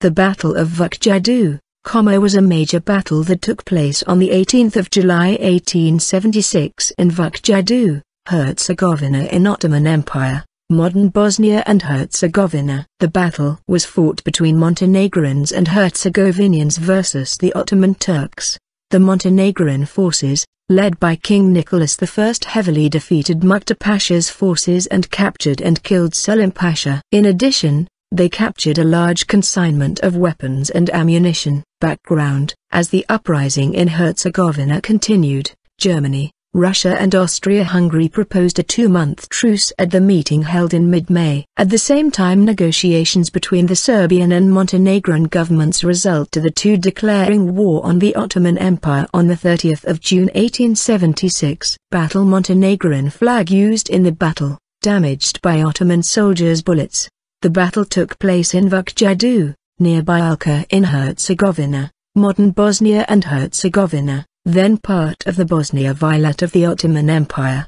The Battle of Vukjadu, was a major battle that took place on 18 July 1876 in Vukjadu, Herzegovina in Ottoman Empire, modern Bosnia and Herzegovina. The battle was fought between Montenegrins and Herzegovinians versus the Ottoman Turks. The Montenegrin forces, led by King Nicholas I heavily defeated Mukta Pasha's forces and captured and killed Selim Pasha. In addition, they captured a large consignment of weapons and ammunition. Background As the uprising in Herzegovina continued, Germany, Russia and Austria-Hungary proposed a two-month truce at the meeting held in mid-May. At the same time negotiations between the Serbian and Montenegrin governments result to the two declaring war on the Ottoman Empire on 30 June 1876. Battle Montenegrin flag used in the battle, damaged by Ottoman soldiers' bullets. The battle took place in Vukjadu, near Alka in Herzegovina, modern Bosnia and Herzegovina, then part of the Bosnia Vilayet of the Ottoman Empire.